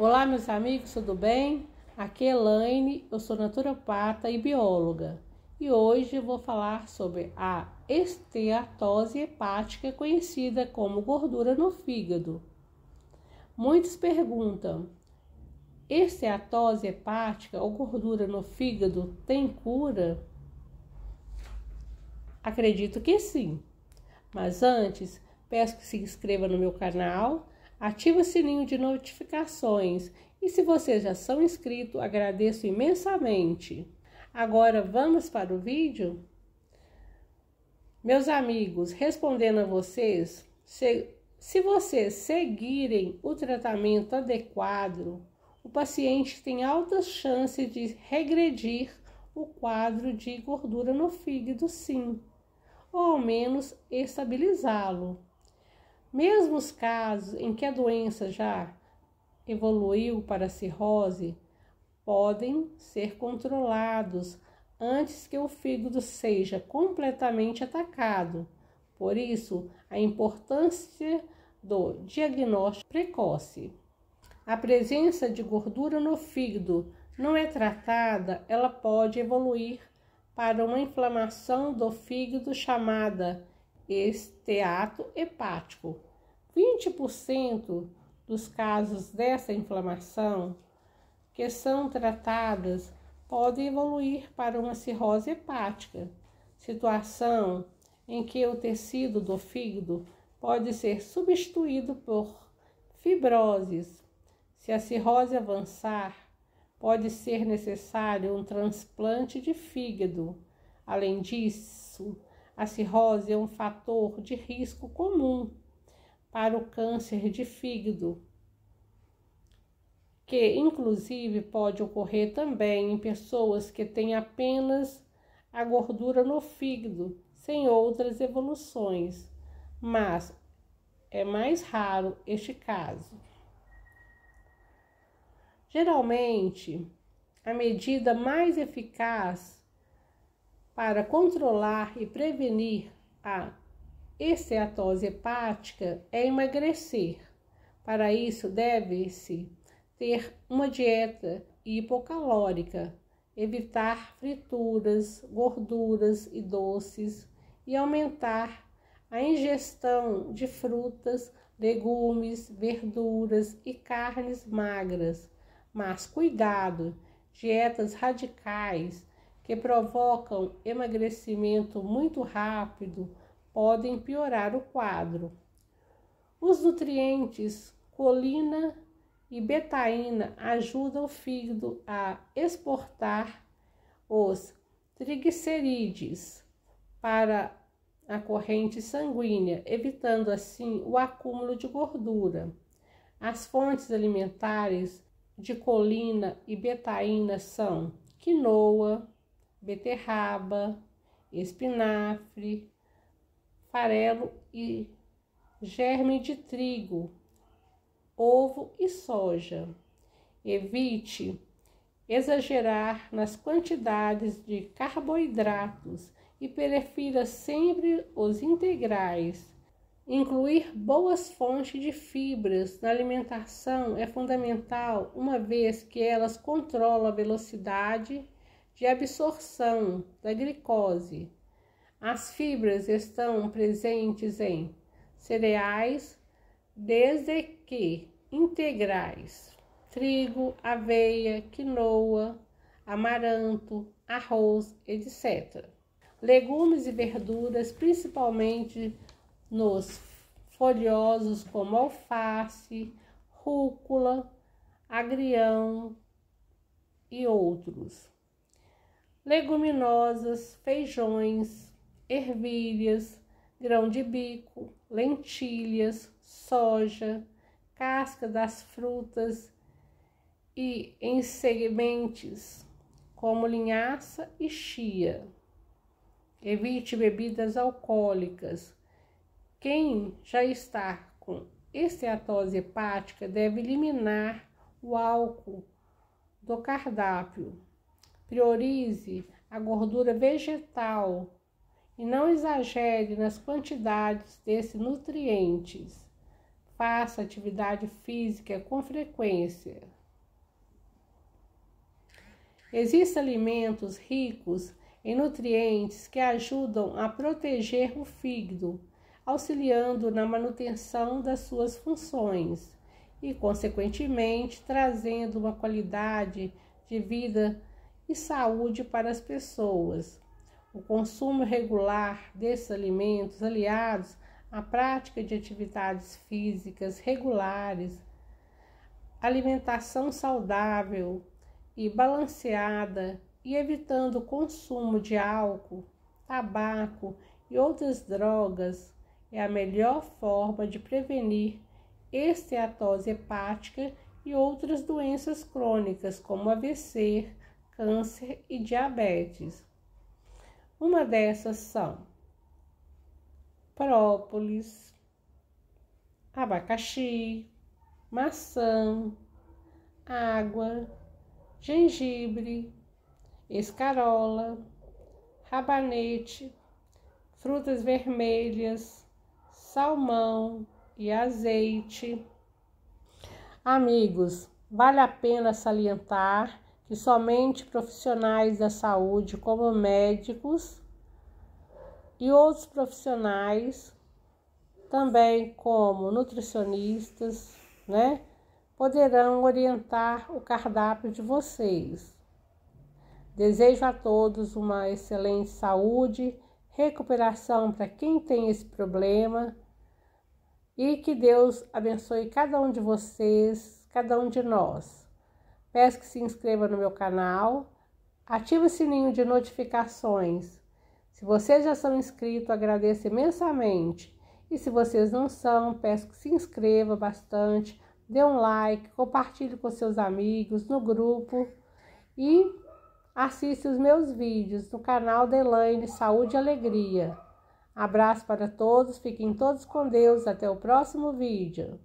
Olá, meus amigos, tudo bem? Aqui é Elaine, eu sou naturopata e bióloga e hoje eu vou falar sobre a esteatose hepática, conhecida como gordura no fígado. Muitos perguntam: esteatose hepática ou gordura no fígado tem cura? Acredito que sim, mas antes peço que se inscreva no meu canal Ative o sininho de notificações e se vocês já são inscritos, agradeço imensamente. Agora vamos para o vídeo? Meus amigos, respondendo a vocês, se, se vocês seguirem o tratamento adequado, o paciente tem altas chances de regredir o quadro de gordura no fígado, sim, ou ao menos estabilizá-lo. Mesmo os casos em que a doença já evoluiu para cirrose podem ser controlados antes que o fígado seja completamente atacado. Por isso, a importância do diagnóstico precoce. A presença de gordura no fígado não é tratada, ela pode evoluir para uma inflamação do fígado chamada esteato hepático. 20% dos casos dessa inflamação que são tratadas podem evoluir para uma cirrose hepática, situação em que o tecido do fígado pode ser substituído por fibroses. Se a cirrose avançar, pode ser necessário um transplante de fígado. Além disso, a cirrose é um fator de risco comum para o câncer de fígado, que inclusive pode ocorrer também em pessoas que têm apenas a gordura no fígado, sem outras evoluções, mas é mais raro este caso. Geralmente, a medida mais eficaz para controlar e prevenir a esteatose hepática é emagrecer. Para isso, deve-se ter uma dieta hipocalórica, evitar frituras, gorduras e doces e aumentar a ingestão de frutas, legumes, verduras e carnes magras. Mas cuidado, dietas radicais que provocam emagrecimento muito rápido podem piorar o quadro. Os nutrientes colina e betaína ajudam o fígado a exportar os triglicerídeos para a corrente sanguínea, evitando assim o acúmulo de gordura. As fontes alimentares de colina e betaína são quinoa, beterraba, espinafre, farelo e germe de trigo, ovo e soja. Evite exagerar nas quantidades de carboidratos e prefira sempre os integrais. Incluir boas fontes de fibras na alimentação é fundamental, uma vez que elas controlam a velocidade de absorção da glicose. As fibras estão presentes em cereais, desde que integrais, trigo, aveia, quinoa, amaranto, arroz, etc. Legumes e verduras, principalmente nos folhosos como alface, rúcula, agrião e outros leguminosas, feijões, ervilhas, grão de bico, lentilhas, soja, casca das frutas e em segmentos como linhaça e chia. Evite bebidas alcoólicas. Quem já está com esteatose hepática deve eliminar o álcool do cardápio Priorize a gordura vegetal e não exagere nas quantidades desses nutrientes. Faça atividade física com frequência. Existem alimentos ricos em nutrientes que ajudam a proteger o fígado, auxiliando na manutenção das suas funções e, consequentemente, trazendo uma qualidade de vida e saúde para as pessoas. O consumo regular desses alimentos, aliados à prática de atividades físicas regulares, alimentação saudável e balanceada e evitando o consumo de álcool, tabaco e outras drogas é a melhor forma de prevenir esteatose hepática e outras doenças crônicas como AVC, câncer e diabetes. Uma dessas são própolis, abacaxi, maçã, água, gengibre, escarola, rabanete, frutas vermelhas, salmão e azeite. Amigos, vale a pena salientar que somente profissionais da saúde, como médicos e outros profissionais, também como nutricionistas, né, poderão orientar o cardápio de vocês. Desejo a todos uma excelente saúde, recuperação para quem tem esse problema e que Deus abençoe cada um de vocês, cada um de nós. Peço que se inscreva no meu canal, ative o sininho de notificações. Se vocês já são inscritos, agradeço imensamente. E se vocês não são, peço que se inscreva bastante, dê um like, compartilhe com seus amigos no grupo e assista os meus vídeos no canal Delaine Saúde e Alegria. Abraço para todos, fiquem todos com Deus, até o próximo vídeo.